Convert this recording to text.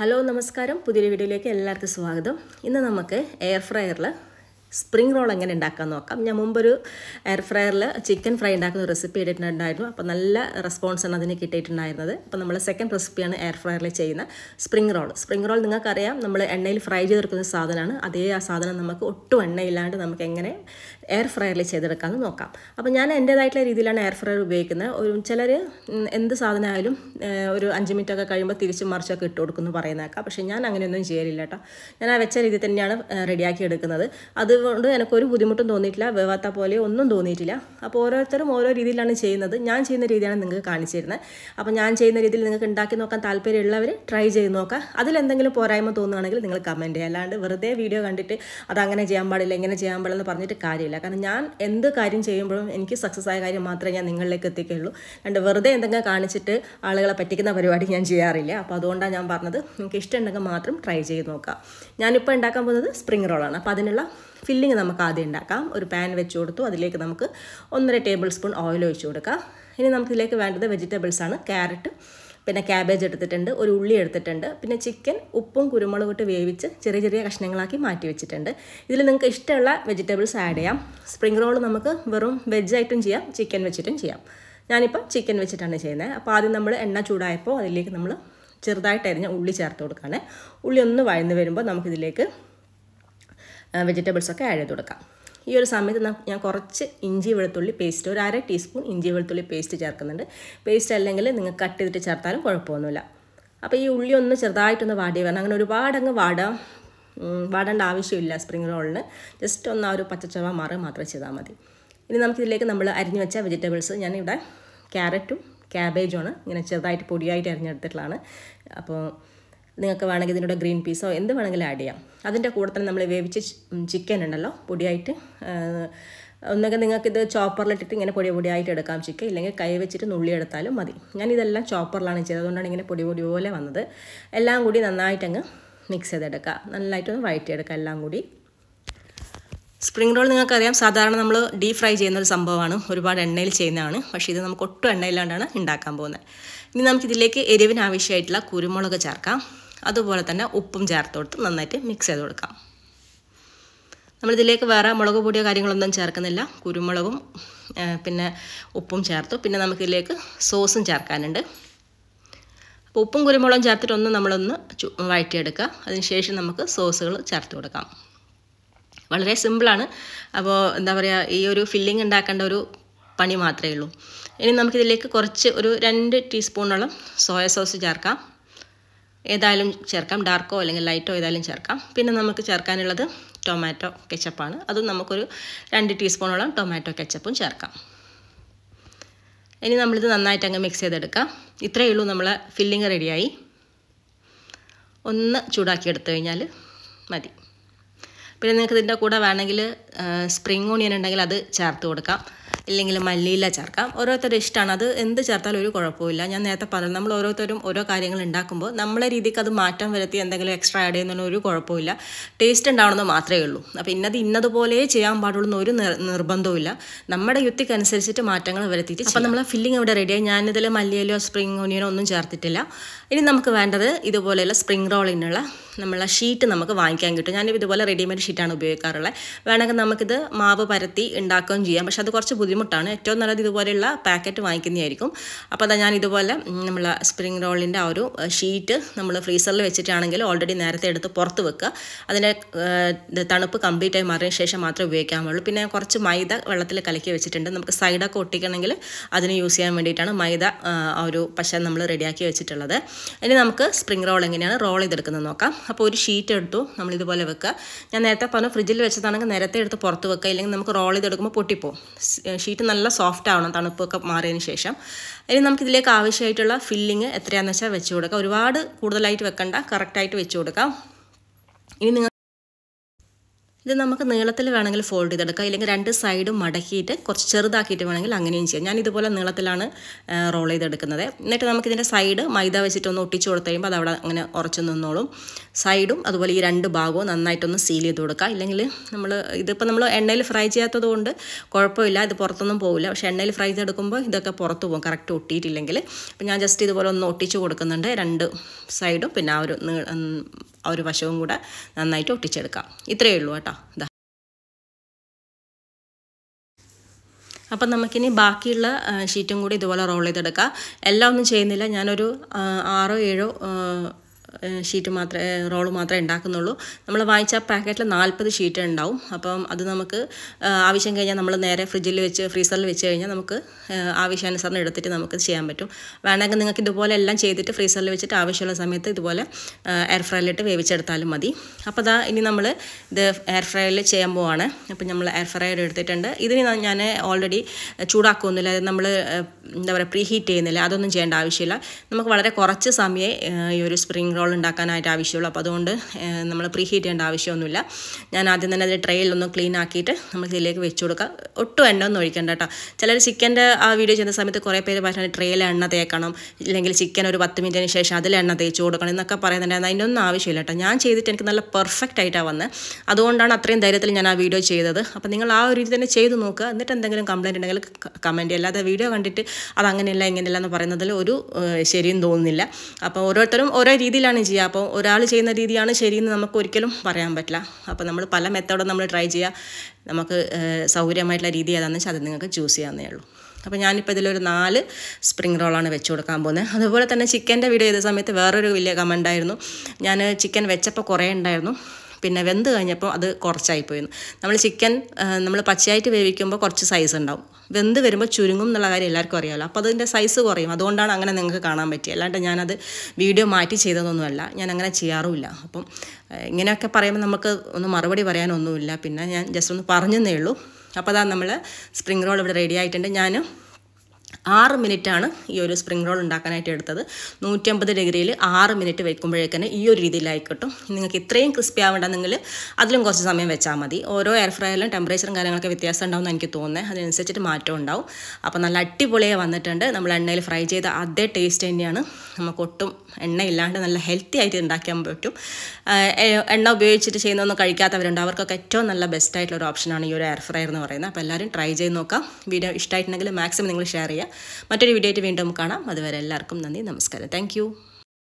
hello നമസ്കാരം പുതിയൊരു വീഡിയോയിലേക്ക് എല്ലാവർക്കും സ്വാഗതം ഇന്ന് നമുക്ക് എയർ ഫ്രയറിൽ സ്പ്രിംഗ് റോൾ എങ്ങനെ ഉണ്ടാക്കാൻ നോക്കാം ഞാൻ മുമ്പൊരു എയർ ഫ്രയറിൽ ചിക്കൻ ഫ്രൈ ഉണ്ടാക്കുന്ന റെസിപ്പി ഇട്ടിട്ടുണ്ടായിരുന്നു അപ്പോൾ നല്ല റെസ്പോൺസാണ് അതിന് കിട്ടിയിട്ടുണ്ടായിരുന്നത് അപ്പോൾ നമ്മൾ സെക്കൻഡ് റെസിപ്പിയാണ് എയർ ഫ്രയറിൽ ചെയ്യുന്ന സ്പ്രിംഗ് റോൾ സ്പ്രിംഗ് റോൾ നിങ്ങൾക്കറിയാം നമ്മൾ എണ്ണയിൽ ഫ്രൈ ചെയ്തെടുക്കുന്ന സാധനമാണ് അതേ ആ സാധനം നമുക്ക് ഒട്ടും എണ്ണയില്ലാണ്ട് നമുക്ക് എങ്ങനെ എയർ ഫ്രയറിൽ ചെയ്തെടുക്കാമെന്ന് നോക്കാം അപ്പോൾ ഞാൻ എൻ്റേതായിട്ടുള്ള രീതിയിലാണ് എയർ ഫ്രയർ ഉപയോഗിക്കുന്നത് ഒരു ചിലർ എന്ത് സാധനമായാലും ഒരു അഞ്ച് മിനിറ്റ് ഒക്കെ കഴിയുമ്പോൾ തിരിച്ച് മറിച്ചൊക്കെ ഇട്ട് കൊടുക്കുന്നു പറയുന്നേക്കാം പക്ഷേ ഞാൻ അങ്ങനെയൊന്നും ചെയ്യലില്ല കേട്ടോ ഞാൻ ആ വെച്ച രീതി തന്നെയാണ് റെഡിയാക്കി എടുക്കുന്നത് അതുകൊണ്ട് എനിക്കൊരു ബുദ്ധിമുട്ടും തോന്നിയിട്ടില്ല വേവാത്ത പോലെ ഒന്നും തോന്നിയിട്ടില്ല അപ്പോൾ ഓരോരുത്തരും ഓരോ രീതിയിലാണ് ചെയ്യുന്നത് ഞാൻ ചെയ്യുന്ന രീതിയാണ് നിങ്ങൾക്ക് കാണിച്ചു തരുന്നത് അപ്പോൾ ഞാൻ ചെയ്യുന്ന രീതിയിൽ നിങ്ങൾക്ക് ഉണ്ടാക്കി നോക്കാൻ താല്പര്യമുള്ളവർ ട്രൈ ചെയ്ത് നോക്കുക അതിലെന്തെങ്കിലും പോരായ്മ തോന്നുകയാണെങ്കിൽ നിങ്ങൾ കമൻറ്റ് ചെയ്യുക അല്ലാണ്ട് വെറുതെ വീഡിയോ കണ്ടിട്ട് അത് അങ്ങനെ ചെയ്യാൻ പാടില്ല എങ്ങനെ ചെയ്യാൻ പാടില്ല എന്ന് പറഞ്ഞിട്ട് കാര്യമില്ല ചെയ്യില്ല കാരണം ഞാൻ എന്ത് കാര്യം ചെയ്യുമ്പോഴും എനിക്ക് സക്സസ് ആയ കാര്യം മാത്രമേ ഞാൻ നിങ്ങളിലേക്ക് എത്തിക്കുകയുള്ളൂ രണ്ട് വെറുതെ എന്തെങ്കിലും കാണിച്ചിട്ട് ആളുകളെ പറ്റിക്കുന്ന പരിപാടി ഞാൻ ചെയ്യാറില്ല അപ്പോൾ അതുകൊണ്ടാണ് ഞാൻ പറഞ്ഞത് നിങ്ങൾക്ക് ഇഷ്ടമുണ്ടെങ്കിൽ മാത്രം ട്രൈ ചെയ്ത് നോക്കാം ഞാനിപ്പോൾ ഉണ്ടാക്കാൻ പോകുന്നത് സ്പ്രിങ് റോളാണ് അപ്പോൾ അതിനുള്ള ഫില്ലിങ് നമുക്ക് ആദ്യം ഉണ്ടാക്കാം ഒരു പാൻ വെച്ച് കൊടുത്തു അതിലേക്ക് നമുക്ക് ഒന്നര ടേബിൾ സ്പൂൺ ഓയിൽ ഒഴിച്ചു കൊടുക്കാം ഇനി നമുക്കിതിലേക്ക് വേണ്ടത് വെജിറ്റബിൾസാണ് ക്യാരറ്റ് പിന്നെ ക്യാബേജ് എടുത്തിട്ടുണ്ട് ഒരു ഉള്ളി എടുത്തിട്ടുണ്ട് പിന്നെ ചിക്കൻ ഉപ്പും കുരുമുളകും ഇട്ട് വേവിച്ച് ചെറിയ ചെറിയ കഷ്ണങ്ങളാക്കി മാറ്റി വെച്ചിട്ടുണ്ട് ഇതിൽ നിങ്ങൾക്ക് ഇഷ്ടമുള്ള വെജിറ്റബിൾസ് ആഡ് ചെയ്യാം സ്പ്രിംഗ് റോൾ നമുക്ക് വെറും വെജായിട്ടും ചെയ്യാം ചിക്കൻ വെച്ചിട്ടും ചെയ്യാം ഞാനിപ്പോൾ ചിക്കൻ വെച്ചിട്ടാണ് ചെയ്യുന്നത് അപ്പോൾ ആദ്യം നമ്മൾ എണ്ണ ചൂടായപ്പോൾ അതിലേക്ക് നമ്മൾ ചെറുതായിട്ട് അരിഞ്ഞ ഉള്ളി ചേർത്ത് കൊടുക്കുകയാണ് ഉള്ളി ഒന്ന് വഴന്ന് വരുമ്പോൾ നമുക്കിതിലേക്ക് വെജിറ്റബിൾസൊക്കെ ആഡ് ചെയ്ത് കൊടുക്കാം ഈ ഒരു സമയത്ത് ഞാൻ കുറച്ച് ഇഞ്ചി വെളുത്തുള്ളി പേസ്റ്റ് ഒരു അര ടീസ്പൂൺ ഇഞ്ചി വെളുത്തുള്ളി പേസ്റ്റ് ചേർക്കുന്നുണ്ട് പേസ്റ്റ് അല്ലെങ്കിൽ നിങ്ങൾ കട്ട് ചെയ്തിട്ട് ചേർത്താലും കുഴപ്പമൊന്നുമില്ല അപ്പോൾ ഈ ഉള്ളി ഒന്ന് ചെറുതായിട്ടൊന്ന് വാടി വരണം അങ്ങനെ ഒരുപാട് അങ്ങ് വാടാം വാടേണ്ട ആവശ്യമില്ല സ്പ്രിംഗ് റോളിന് ജസ്റ്റ് ഒന്ന് ആ ഒരു പച്ചച്ചവ മാറി മാത്രം ചെയ്താൽ മതി ഇനി നമുക്കിതിലേക്ക് നമ്മൾ അരിഞ്ഞു വെച്ച വെജിറ്റബിൾസ് ഞാനിവിടെ ക്യാരറ്റും ക്യാബേജുമാണ് ഇങ്ങനെ ചെറുതായിട്ട് പൊടിയായിട്ട് അരിഞ്ഞെടുത്തിട്ടുള്ളതാണ് അപ്പോൾ നിങ്ങൾക്ക് വേണമെങ്കിൽ ഇതിനോട് ഗ്രീൻ പീസോ എന്ത് വേണമെങ്കിലും ആഡ് ചെയ്യാം അതിൻ്റെ കൂടെ തന്നെ നമ്മൾ വേവിച്ച് ചിക്കൻ ഉണ്ടല്ലോ പൊടിയായിട്ട് ഒന്നൊക്കെ നിങ്ങൾക്കിത് ചോപ്പറിലിട്ടിട്ട് ഇങ്ങനെ പൊടി പൊടിയായിട്ട് എടുക്കാം ചിക്കൻ ഇല്ലെങ്കിൽ കൈ വെച്ചിട്ട് നുള്ളി എടുത്താലും മതി ഞാൻ ഇതെല്ലാം ചോപ്പറിലാണ് ചെയ്തത് അതുകൊണ്ടാണ് ഇങ്ങനെ പൊടി പൊടി പോലെ വന്നത് എല്ലാം കൂടി നന്നായിട്ടങ്ങ് മിക്സ് ചെയ്തെടുക്കുക നല്ലതായിട്ടൊന്ന് വഴറ്റിയെടുക്കുക എല്ലാം കൂടി സ്പ്രിംഗ് റോൾ നിങ്ങൾക്കറിയാം സാധാരണ നമ്മൾ ഡീപ് ഫ്രൈ ചെയ്യുന്ന ഒരു സംഭവമാണ് ഒരുപാട് എണ്ണയിൽ ചെയ്യുന്നതാണ് പക്ഷേ ഇത് നമുക്ക് ഒട്ടും എണ്ണയില്ലാണ്ടാണ് ഉണ്ടാക്കാൻ പോകുന്നത് ഇനി നമുക്കിതിലേക്ക് എരിവിന് ആവശ്യമായിട്ടുള്ള കുരുമുളക് ചേർക്കാം അതുപോലെ തന്നെ ഉപ്പും ചേർത്ത് കൊടുത്ത് നന്നായിട്ട് മിക്സ് ചെയ്ത് കൊടുക്കാം നമ്മളിതിലേക്ക് വേറെ മുളക് പൊടിയോ കാര്യങ്ങളൊന്നും ചേർക്കുന്നില്ല കുരുമുളകും പിന്നെ ഉപ്പും ചേർത്തു പിന്നെ നമുക്കിതിലേക്ക് സോസും ചേർക്കാനുണ്ട് അപ്പോൾ ഉപ്പും കുരുമുളകും ചേർത്തിട്ടൊന്ന് നമ്മളൊന്ന് വഴറ്റിയെടുക്കുക അതിനുശേഷം നമുക്ക് സോസുകൾ ചേർത്ത് കൊടുക്കാം വളരെ സിമ്പിളാണ് അപ്പോൾ എന്താ പറയുക ഈ ഒരു ഫില്ലിംഗ് ഉണ്ടാക്കേണ്ട ഒരു പണി മാത്രമേ ഉള്ളൂ ഇനി നമുക്കിതിലേക്ക് കുറച്ച് ഒരു രണ്ട് ടീസ്പൂണോളം സോയ സോസ് ചേർക്കാം ഏതായാലും ചേർക്കാം ഡാർക്കോ അല്ലെങ്കിൽ ലൈറ്റോ ഏതായാലും ചേർക്കാം പിന്നെ നമുക്ക് ചേർക്കാനുള്ളത് ടൊമാറ്റോ കെച്ചപ്പാണ് അതും നമുക്കൊരു രണ്ട് ടീസ്പൂണോളം ടൊമാറ്റോ കെച്ചപ്പും ചേർക്കാം ഇനി നമ്മളിത് നന്നായിട്ട് അങ്ങ് മിക്സ് ചെയ്തെടുക്കാം ഇത്രയേ ഉള്ളൂ നമ്മളെ ഫില്ലിങ് റെഡിയായി ഒന്ന് ചൂടാക്കി എടുത്തു കഴിഞ്ഞാൽ മതി പിന്നെ നിങ്ങൾക്ക് ഇതിൻ്റെ കൂടെ വേണമെങ്കിൽ സ്പ്രിംഗ് ഓണിയൻ ഉണ്ടെങ്കിൽ അത് ചേർത്ത് കൊടുക്കാം ഇല്ലെങ്കിൽ മല്ലിയില ചേർക്കാം ഓരോരുത്തരുടെ ഇഷ്ടമാണ് അത് എന്ത് ചേർത്താലും ഒരു കുഴപ്പമില്ല ഞാൻ നേരത്തെ പറഞ്ഞു നമ്മൾ ഓരോരുത്തരും ഓരോ കാര്യങ്ങൾ ഉണ്ടാക്കുമ്പോൾ നമ്മളെ രീതിക്ക് അത് മാറ്റം വരുത്തി എന്തെങ്കിലും എക്സ്ട്രാ ആഡ് ചെയ്യുന്ന ഒരു കുഴപ്പമില്ല ടേസ്റ്റ് ഉണ്ടാവണമെന്ന് മാത്രമേ ഉള്ളൂ അപ്പോൾ ഇന്നത് ഇന്നതുപോലെ ചെയ്യാൻ പാടുള്ളൂ ഒരു നിർബന്ധവുമില്ല നമ്മുടെ യുക്തിക്കനുസരിച്ചിട്ട് മാറ്റങ്ങൾ വരുത്തിയിട്ട് അപ്പോൾ നമ്മളെ ഫില്ലിംഗ് ഇവിടെ റെഡിയായി ഞാനിതിൽ മല്ലിയിലോ സ്പ്രിംഗ് ഒനിയനോ ഒന്നും ചേർത്തിട്ടില്ല ഇനി നമുക്ക് വേണ്ടത് ഇതുപോലെയുള്ള സ്പ്രിംഗ് റോളിനുള്ള നമ്മളെ ഷീറ്റ് നമുക്ക് വാങ്ങിക്കാൻ കിട്ടും ഞാനിത് ഇതുപോലെ റെഡിമെയ്ഡ് ഷീറ്റാണ് ഉപയോഗിക്കാറുള്ളത് വേണമെങ്കിൽ നമുക്കിത് മാവ് പരത്തി ഉണ്ടാക്കുകയും ചെയ്യാം പക്ഷേ അത് കുറച്ച് ബുദ്ധിമുട്ടാണ് ഏറ്റവും നല്ലത് ഇതുപോലെയുള്ള പാക്കറ്റ് വാങ്ങിക്കുന്നതായിരിക്കും അപ്പോൾ അതാ ഞാൻ ഇതുപോലെ നമ്മൾ സ്പ്രിംഗ് റോളിൻ്റെ ആ ഒരു ഷീറ്റ് നമ്മൾ ഫ്രീസറിൽ വെച്ചിട്ടാണെങ്കിൽ ഓൾറെഡി നേരത്തെ എടുത്ത് പുറത്ത് വെക്കുക അതിൻ്റെ തണുപ്പ് കംപ്ലീറ്റ് ആയി മാറിയതിന് ശേഷം മാത്രമേ ഉപയോഗിക്കാൻ പിന്നെ കുറച്ച് മൈദ വെള്ളത്തിൽ കലക്കി വെച്ചിട്ടുണ്ട് നമുക്ക് സൈഡൊക്കെ ഒട്ടിക്കണമെങ്കിൽ അതിന് യൂസ് ചെയ്യാൻ വേണ്ടിയിട്ടാണ് മൈദ ആ ഒരു പശ നമ്മൾ റെഡിയാക്കി വെച്ചിട്ടുള്ളത് ഇനി നമുക്ക് സ്പ്രിംഗ് റോൾ എങ്ങനെയാണ് റോൾ ചെയ്തെടുക്കുന്നത് നോക്കാം അപ്പോൾ ഒരു ഷീറ്റ് എടുത്തു നമ്മൾ ഇതുപോലെ വെക്കുക ഞാൻ നേരത്തെ പറഞ്ഞു ഫ്രിഡ്ജിൽ വെച്ചതാണെങ്കിൽ നേരത്തെ എടുത്ത് പുറത്ത് വെക്കുക ഇല്ലെങ്കിൽ നമുക്ക് റോൾ ചെയ്തെടുക്കുമ്പോൾ പൊട്ടിപ്പോവും ഷീറ്റ് നല്ല സോഫ്റ്റ് ആവണം തണുപ്പൊക്കെ മാറിയതിന് ശേഷം ഇനി നമുക്ക് ഇതിലേക്ക് ആവശ്യമായിട്ടുള്ള ഫില്ലിങ് എത്രയാണെന്ന് വെച്ചാൽ വെച്ച് കൊടുക്കുക ഒരുപാട് കൂടുതലായിട്ട് വെക്കണ്ട കറക്റ്റായിട്ട് വെച്ച് കൊടുക്കാം ഇനി നിങ്ങൾ ഇത് നമുക്ക് നീളത്തിൽ വേണമെങ്കിൽ ഫോൾഡ് ചെയ്തെടുക്കാം ഇല്ലെങ്കിൽ രണ്ട് സൈഡും മടക്കിയിട്ട് കുറച്ച് ചെറുതാക്കിയിട്ട് വേണമെങ്കിൽ അങ്ങനെയും ചെയ്യാം ഞാൻ ഇതുപോലെ നീളത്തിലാണ് റോൾ ചെയ്തെടുക്കുന്നത് എന്നിട്ട് നമുക്ക് ഇതിൻ്റെ സൈഡ് മൈദ വെച്ചിട്ടൊന്ന് ഒട്ടിച്ചു കൊടുത്തു കഴിയുമ്പോൾ അതവിടെ അങ്ങനെ ഉറച്ചു നിന്നോളും സൈഡും അതുപോലെ ഈ രണ്ട് ഭാഗവും നന്നായിട്ടൊന്ന് സീൽ ചെയ്ത് കൊടുക്കുക ഇല്ലെങ്കിൽ നമ്മൾ ഇതിപ്പോൾ നമ്മൾ എണ്ണയിൽ ഫ്രൈ ചെയ്യാത്തത് കൊണ്ട് കുഴപ്പമില്ല ഇത് പുറത്തൊന്നും പോകില്ല പക്ഷേ എണ്ണയിൽ ഫ്രൈ ചെയ്തെടുക്കുമ്പോൾ ഇതൊക്കെ പുറത്ത് പോകും കറക്റ്റ് ഒട്ടിയിട്ടില്ലെങ്കിൽ അപ്പം ഞാൻ ജസ്റ്റ് ഇതുപോലെ ഒന്ന് ഒട്ടിച്ചു കൊടുക്കുന്നുണ്ട് രണ്ട് സൈഡും പിന്നെ ആ ഒരു ആ ഒരു വശവും കൂടെ നന്നായിട്ട് ഒട്ടിച്ചെടുക്കാം ഇത്രയേ ഉള്ളൂ കേട്ടോ അപ്പം നമുക്കിനി ബാക്കിയുള്ള ഷീറ്റും കൂടി ഇതുപോലെ റോൾ ചെയ്തെടുക്കാം എല്ലാം ഒന്നും ചെയ്യുന്നില്ല ഞാനൊരു ആറോ ഏഴോ ഷീറ്റ് മാത്രമേ റോൾ മാത്രമേ ഉണ്ടാക്കുന്നുള്ളൂ നമ്മൾ വാങ്ങിച്ച പാക്കറ്റിൽ നാൽപ്പത് ഷീറ്റ് ഉണ്ടാവും അപ്പം അത് നമുക്ക് ആവശ്യം കഴിഞ്ഞാൽ നമ്മൾ നേരെ ഫ്രിഡ്ജിൽ വെച്ച് ഫ്രീസറിൽ വെച്ച് കഴിഞ്ഞാൽ നമുക്ക് ആവശ്യാനുസരണം എടുത്തിട്ട് നമുക്ക് ചെയ്യാൻ പറ്റും വേണമെങ്കിൽ നിങ്ങൾക്ക് ഇതുപോലെ എല്ലാം ചെയ്തിട്ട് ഫ്രീസറിൽ വെച്ചിട്ട് ആവശ്യമുള്ള സമയത്ത് ഇതുപോലെ എയർ ഫ്രൈയിലിട്ട് വേവിച്ചെടുത്താലും മതി അപ്പോൾ അതാ ഇനി നമ്മൾ ഇത് എയർ ഫ്രൈയിൽ ചെയ്യാൻ പോവാണ് അപ്പം നമ്മൾ എയർ ഫ്രൈ എടുത്തിട്ടുണ്ട് ഇതിന് ഞാൻ ഓൾറെഡി ചൂടാക്കുമൊന്നുമില്ല നമ്മൾ എന്താ പറയുക പ്രീ ഹീറ്റ് ചെയ്യുന്നില്ല അതൊന്നും ചെയ്യേണ്ട ആവശ്യമില്ല നമുക്ക് വളരെ കുറച്ച് സമയം ഈ ഒരു സ്പ്രിംഗ് റോൾ ഉണ്ടാക്കാനായിട്ട് ആവശ്യമുള്ളൂ അപ്പോൾ അതുകൊണ്ട് നമ്മൾ പ്രീ ഹീറ്റ് ചെയ്യേണ്ട ആവശ്യമൊന്നുമില്ല ഞാൻ ആദ്യം തന്നെ അത് ട്രെയിലൊന്ന് ക്ലീൻ ആക്കിയിട്ട് നമ്മൾ ഇതിലേക്ക് വെച്ച് കൊടുക്കാം ഒട്ടും എണ്ണ ഒന്നും ഒഴിക്കേണ്ട കേട്ടോ ചിലർ ചിക്കൻ്റെ ആ വീഡിയോ ചെയ്യുന്ന സമയത്ത് കുറേ പേര് പറഞ്ഞാൽ ട്രെയിൽ എണ്ണ തേക്കണം ഇല്ലെങ്കിൽ ചിക്കൻ ഒരു പത്ത് മിനിറ്റിന് ശേഷം അതിൽ എണ്ണ തേച്ച് കൊടുക്കണം എന്നൊക്കെ പറയുന്നുണ്ടായിരുന്നു അതിൻ്റെ ഒന്നും ആവശ്യമില്ല കേട്ടോ ഞാൻ ചെയ്തിട്ട് എനിക്ക് നല്ല പെർഫെക്റ്റ് ആയിട്ടാണ് വന്നത് അതുകൊണ്ടാണ് അത്രയും ധൈര്യത്തിൽ ഞാൻ ആ വീഡിയോ ചെയ്തത് അപ്പോൾ നിങ്ങൾ ആ ഒരു രീതി തന്നെ ചെയ്ത് നോക്കുക എന്നിട്ട് എന്തെങ്കിലും കംപ്ലയിൻ്റ് ഉണ്ടെങ്കിൽ കമൻറ്റ് അല്ലാതെ വീഡിയോ കണ്ടിട്ട് അത് അങ്ങനെയല്ല ഇങ്ങനെയല്ല എന്ന് പറയുന്നതിൽ ഒരു ശരിയും തോന്നുന്നില്ല അപ്പോൾ ഓരോരുത്തരും ഓരോ രീതിയിലാണ് രീതിയിലാണ് ചെയ്യുക അപ്പോൾ ഒരാൾ ചെയ്യുന്ന രീതിയാണ് ശരിയെന്ന് നമുക്ക് ഒരിക്കലും പറയാൻ പറ്റില്ല അപ്പോൾ നമ്മൾ പല മെത്തേഡും നമ്മൾ ട്രൈ ചെയ്യുക നമുക്ക് സൗകര്യമായിട്ടുള്ള രീതി ഏതാണെന്ന് വെച്ചാൽ അത് നിങ്ങൾക്ക് ചൂസ് ചെയ്യാവുന്നേ ഉള്ളൂ അപ്പോൾ ഞാനിപ്പോൾ ഇതിലൊരു നാല് സ്പ്രിംഗ് റോളാണ് വെച്ച് കൊടുക്കാൻ പോകുന്നത് അതുപോലെ തന്നെ ചിക്കൻ്റെ വീഡിയോ ചെയ്ത സമയത്ത് വേറൊരു വലിയ കമൻ്റ് ആയിരുന്നു ഞാൻ ചിക്കൻ വെച്ചപ്പോൾ കുറേ ഉണ്ടായിരുന്നു പിന്നെ വെന്ത് കഴിഞ്ഞപ്പോൾ അത് കുറച്ചായി കുറച്ചായിപ്പോയിരുന്നു നമ്മൾ ചിക്കൻ നമ്മൾ പച്ചയായിട്ട് വേവിക്കുമ്പോൾ കുറച്ച് സൈസ് ഉണ്ടാവും വെന്ത് വരുമ്പോൾ ചുരുങ്ങും എന്നുള്ള കാര്യം എല്ലാവർക്കും അറിയാമല്ലോ അപ്പോൾ അതിൻ്റെ സൈസ് കുറയും അതുകൊണ്ടാണ് അങ്ങനെ നിങ്ങൾക്ക് കാണാൻ പറ്റിയത് അല്ലാണ്ട് ഞാനത് വീഡിയോ മാറ്റി ചെയ്തതൊന്നുമല്ല ഞാൻ അങ്ങനെ ചെയ്യാറുമില്ല അപ്പം ഇങ്ങനെയൊക്കെ പറയുമ്പോൾ നമുക്ക് ഒന്ന് മറുപടി പറയാനൊന്നുമില്ല പിന്നെ ഞാൻ ജസ്റ്റ് ഒന്ന് പറഞ്ഞതേ ഉള്ളൂ അപ്പോൾ അതാ നമ്മൾ സ്പ്രിംഗ് റോൾ ഇവിടെ റെഡി ആയിട്ടുണ്ട് ഞാനും ആറ് മിനിറ്റാണ് ഈ ഒരു സ്പ്രിംഗ് റോൾ ഉണ്ടാക്കാനായിട്ട് എടുത്തത് നൂറ്റമ്പത് ഡിഗ്രിയിൽ ആറ് മിനിറ്റ് വെക്കുമ്പോഴേക്കന്നെ ഈ ഒരു രീതിയിലായിക്കോട്ടും നിങ്ങൾക്ക് ഇത്രയും ക്രിസ്പി ആവേണ്ട നിങ്ങൾ അതിലും കുറച്ച് സമയം വെച്ചാൽ മതി ഓരോ എയർ ഫ്രൈയിലും ടെമ്പറേച്ചറും കാര്യങ്ങളൊക്കെ വ്യത്യാസം ഉണ്ടാവും എനിക്ക് തോന്നുന്നത് അതിനനുസരിച്ചിട്ട് മാറ്റം ഉണ്ടാവും അപ്പോൾ നല്ല അടിപൊളിയായി വന്നിട്ടുണ്ട് നമ്മൾ എണ്ണയിൽ ഫ്രൈ ചെയ്ത അതേ ടേസ്റ്റ് തന്നെയാണ് നമുക്ക് ഒട്ടും ഇല്ലാണ്ട് നല്ല ഹെൽത്തി ആയിട്ട് ഉണ്ടാക്കാൻ പറ്റും എണ്ണ ഉപയോഗിച്ചിട്ട് ചെയ്യുന്നതൊന്നും കഴിക്കാത്തവരുണ്ട് അവർക്കൊക്കെ ഏറ്റവും നല്ല ബെസ്റ്റ് ആയിട്ടുള്ള ഒരു ഓപ്ഷനാണ് ഈ ഒരു എയർ ഫ്രയർ എന്ന് പറയുന്നത് അപ്പോൾ എല്ലാവരും ട്രൈ ചെയ്ത് നോക്കാം വീഡിയോ ഇഷ്ടമായിട്ടുണ്ടെങ്കിൽ മാക്സിമം നിങ്ങൾ ഷെയർ ചെയ്യുക മറ്റൊരു വീഡിയോ ആയിട്ട് വീണ്ടും കാണാം അതുവരെ എല്ലാവർക്കും നന്ദി നമസ്കാരം താങ്ക്